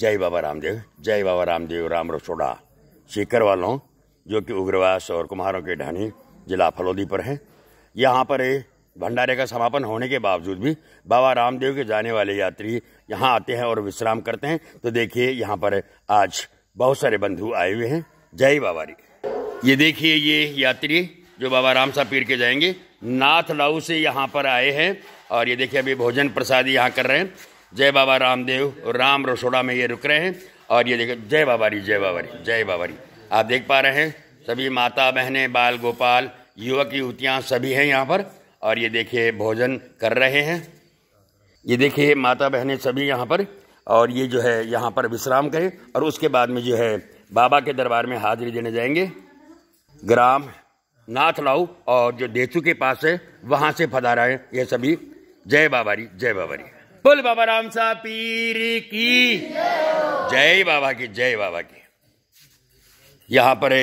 जय बाबा रामदेव जय बाबा रामदेव राम रसोड़ा सीकर वालों जो कि उग्रवास और कुम्हारों के ढानी जिला फलोदी पर हैं यहाँ पर भंडारे का समापन होने के बावजूद भी बाबा रामदेव के जाने वाले यात्री यहाँ आते हैं और विश्राम करते हैं तो देखिए यहाँ पर आज बहुत सारे बंधु आए हुए हैं जय बाबा री ये देखिए ये यात्री जो बाबा राम साहब पीर के जाएंगे नाथ लाऊ से यहाँ पर आए हैं और ये देखिए अभी भोजन प्रसाद यहाँ कर रहे हैं जय बाबा रामदेव और राम रसोड़ा में ये रुक रहे हैं और ये देखो जय बाबा जय बाबा जय बाबा आप देख पा रहे हैं सभी माता बहनें बाल गोपाल युवक युवतियाँ सभी हैं यहाँ पर और ये देखिए भोजन कर रहे हैं ये देखिए माता बहनें सभी यहाँ पर और ये जो है यहाँ पर विश्राम करें और उसके बाद में जो है बाबा के दरबार में हाजिरी देने जाएंगे ग्राम नाथलाऊ और जो देचू के पास है वहाँ से हैं ये सभी जय बाबा जय बाबा बोल बाबा राम साहब पीर की जय बाबा की जय बाबा की यहाँ पर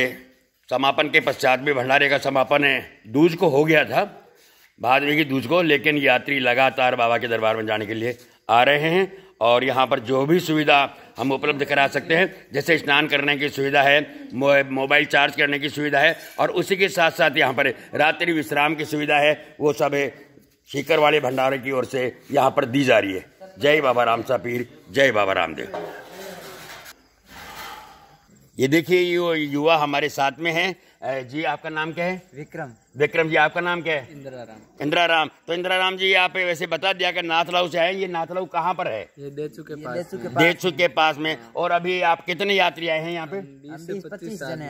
समापन के पश्चात भी भंडारे का समापन है दूज को हो गया था में की दूज को लेकिन यात्री लगातार बाबा के दरबार में जाने के लिए आ रहे हैं और यहाँ पर जो भी सुविधा हम उपलब्ध करा सकते हैं जैसे स्नान करने की सुविधा है मोबाइल चार्ज करने की सुविधा है और उसी के साथ साथ यहाँ पर रात्रि विश्राम की सुविधा है वो सब शिखर वाले भंडारे की ओर से यहाँ पर दी जा रही है जय बाबा राम सा पीर जय बाबा रामदेव ये देखिए ये युवा हमारे साथ में हैं जी आपका नाम क्या है विक्रम विक्रम जी आपका नाम क्या है इंदिराराम इंदिराराम तो इंदिराराम जी आप वैसे बता दिया कि नाथलाऊ से आए ये नाथलाऊ कहाँ पर है ये के पास के पास में हाँ। और अभी आप कितने यात्री आए हैं यहाँ पे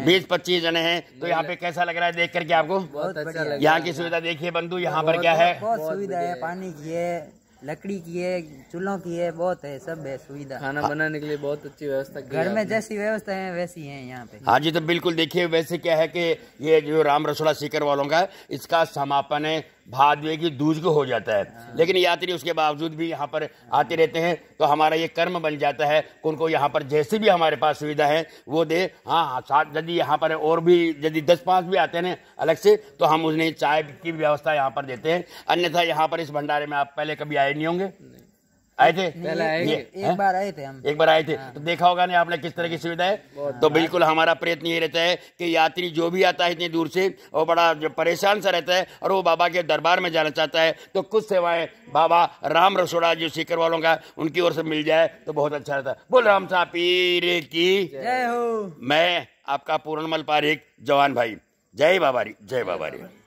बीस पच्चीस जने हैं तो यहाँ पे कैसा लग रहा है देख करके आपको अच्छा यहाँ की सुविधा देखिए बंधु यहाँ पर क्या है सुविधा है पानी की है लकड़ी की है चूल्हों की है बहुत है सब है सुविधा खाना हाँ। बनाने के लिए बहुत अच्छी व्यवस्था घर में जैसी व्यवस्था है वैसी है यहाँ पे हाँ जी तो बिल्कुल देखिए वैसे क्या है कि ये जो राम रसोड़ा सीकर वालों का इसका समापन है भाद में की दूज को हो जाता है हाँ। लेकिन यात्री उसके बावजूद भी यहाँ पर आते रहते हैं तो हमारा ये कर्म बन जाता है कि उनको यहाँ पर जैसी भी हमारे पास सुविधा है वो दे हाँ साथ यदि यहाँ पर और भी यदि दस पाँच भी आते हैं अलग से तो हम उन्हें चाय की व्यवस्था यहाँ पर देते हैं अन्यथा यहाँ पर इस भंडारे में आप पहले कभी आए नहीं होंगे आए थे पहले एक बार आए थे हम एक बार आए थे हाँ। तो देखा होगा ना आपने किस तरह की सुविधा है तो हाँ। बिल्कुल हमारा प्रयत्न ये रहता है कि यात्री जो भी आता है इतनी दूर से वो बड़ा जो परेशान सा रहता है और वो बाबा के दरबार में जाना चाहता है तो कुछ सेवाएं बाबा राम रसोड़ा जो सीकर वालों का उनकी ओर से मिल जाए तो बहुत अच्छा रहता है बोल राम साहब पीर की जय हो मैं आपका पूर्णमल पारिक जवान भाई जय बाबा जय बाबा